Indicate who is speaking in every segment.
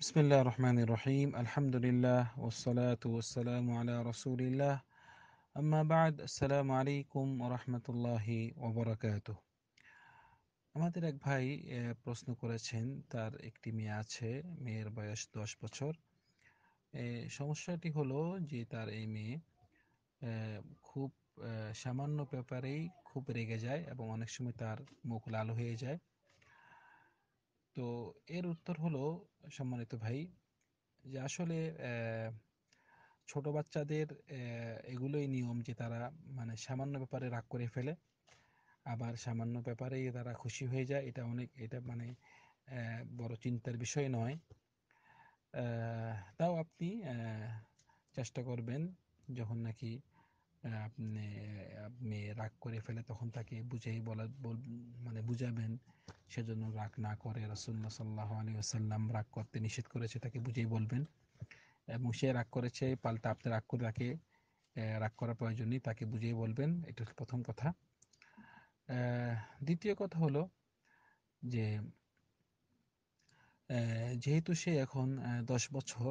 Speaker 1: বিসমিল্লা রহমান রহিম আলহামদুলিল্লাহ ওসলাত ওসালাম আলা রসুলিল্লাহ আম্মাবাদ আসসালামু আলাইকুম রহমতুল্লাহি ওবরাকাত আমাদের এক ভাই প্রশ্ন করেছেন তার একটি মেয়ে আছে মেয়ের বয়স দশ বছর সমস্যাটি হলো যে তার এই মেয়ে খুব সামান্য ব্যাপারেই খুব রেগে যায় এবং অনেক সময় তার মুখ লাল হয়ে যায় তো এর উত্তর হলো সম্মানিত ভাই যে আসলে ছোট বাচ্চাদের এগুলোই নিয়ম যে তারা মানে সামান্য ব্যাপারে রাগ করে ফেলে আবার সামান্য ব্যাপারেই তারা খুশি হয়ে যায় এটা অনেক এটা মানে বড় চিন্তার বিষয় নয় তাও আপনি চেষ্টা করবেন যখন নাকি আপনি রাগ করে ফেলে তখন তাকে বুঝেই বলা মানে বুঝাবেন সেজন্য রাগ না করে রসুল্লা সাল্লাহ আলী রাগ করতে নিষেধ করেছে তাকে বুঝেই বলবেন এবং সে রাগ করেছে পাল্টা আপনি রাগ করে তাকে রাগ করার প্রয়োজন নেই তাকে বুঝিয়ে বলবেন এটা প্রথম কথা দ্বিতীয় কথা হলো যে যেহেতু সে এখন দশ বছর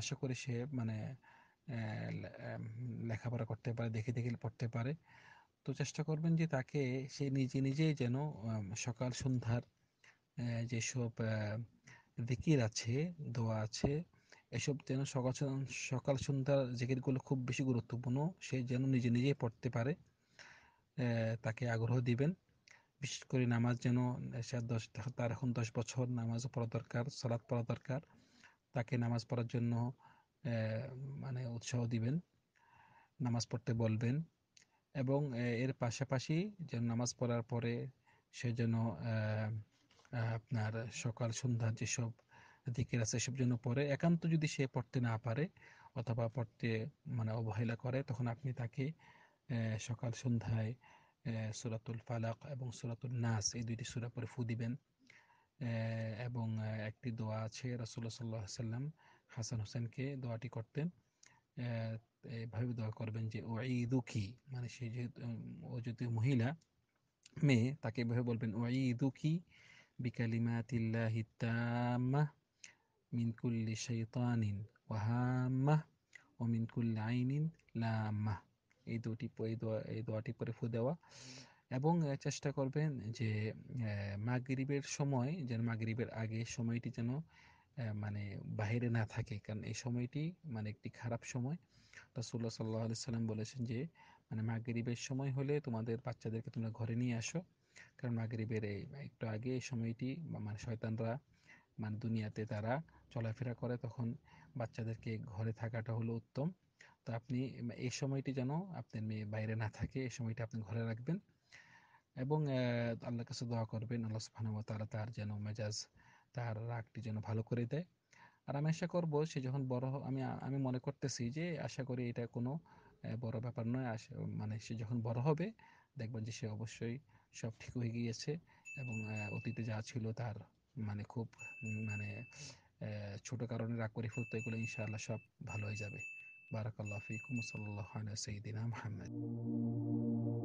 Speaker 1: আশা করি সে মানে লেখাপড়া করতে পারে দেখে দেখে পড়তে পারে তো চেষ্টা করবেন যে তাকে সে নিজে নিজেই যেন সকাল সন্ধ্যার যেসব দিকির আছে দোয়া আছে এসব যেন সকাল সকাল সন্ধ্যার জিকিরগুলো খুব বেশি গুরুত্বপূর্ণ সে যেন নিজে নিজেই পড়তে পারে তাকে আগ্রহ দিবেন বিশেষ করে নামাজ যেন সে দশ তার এখন দশ বছর নামাজ পড়া দরকার সালাদ পড়া দরকার তাকে নামাজ পড়ার জন্য মানে উৎসাহ দিবেন নামাজ পড়তে বলবেন এবং এর পাশাপাশি যেন নামাজ পড়ার পরে সে যেন আপনার সকাল সন্ধ্যা যেসব দিকের আছে সেসব যেন পড়ে একান্ত যদি সে পড়তে না পারে অথবা পড়তে মানে অবহেলা করে তখন আপনি তাকে সকাল সন্ধ্যায় সুরাতুল ফালাক এবং সুরাতুল নাস এই দুইটি সুরা পরে ফু দিবেন এবং একটি দোয়া আছে রাসুল্লাহ সাল্লাম হাসান হোসেনকে দোয়াটি করতেন এভাবে দোয়া করবেন যে ও দুঃখী মানে সে যেহেতু ও যদি মহিলা মেয়ে তাকে এভাবে বলবেন ও ঈদুখি বিকালিমাতিল্লাহি তাম্মা মিন কুল্লি শৈতানিন ওয়াহাম্মা ও মিন কুল্লি আইনিন লাম্মা এই দুটি এই দোয়া এই দোয়াটি পরে ফু দেওয়া এবং চেষ্টা করবেন যে মাগরিবের সময় যেন মাগরিবের আগে সময়টি যেন মানে বাহিরে না থাকে কারণ এই সময়টি মানে একটি খারাপ সময় রাসুল্লাহ সাল্লাহ আলি সাল্লাম বলেছেন যে মানে মাগরিবের সময় হলে তোমাদের বাচ্চাদেরকে তোমরা ঘরে নিয়ে আসো কারণ মাগরিবের এই একটু আগে এই সময়টি মানে শয়তানরা মানে দুনিয়াতে তারা চলাফেরা করে তখন বাচ্চাদেরকে ঘরে থাকাটা হলো উত্তম তো আপনি এই সময়টি যেন আপনার মেয়ে বাইরে না থাকে এই সময়টি আপনি ঘরে রাখবেন এবং আল্লাহ কাছে দোয়া করবেন আল্লাহ সুফানুয়া তারা তার যেন মেজাজ তার রাগটি যেন ভালো করে দেয় আর আমি আশা করব সে যখন বড় আমি আমি মনে করতেছি যে আশা করি এটা কোনো বড় ব্যাপার নয় আশা মানে সে যখন বড় হবে দেখবেন যে সে অবশ্যই সব ঠিক হয়ে গিয়েছে এবং অতীতে যা ছিল তার মানে খুব মানে ছোট কারণে রাগ করে ফেলতো এগুলো ইনশাআল্লাহ সব ভালো হয়ে যাবে বারাকাল্লাহ ফিকুম সাল্লাহ সঈদিনা মাহমদ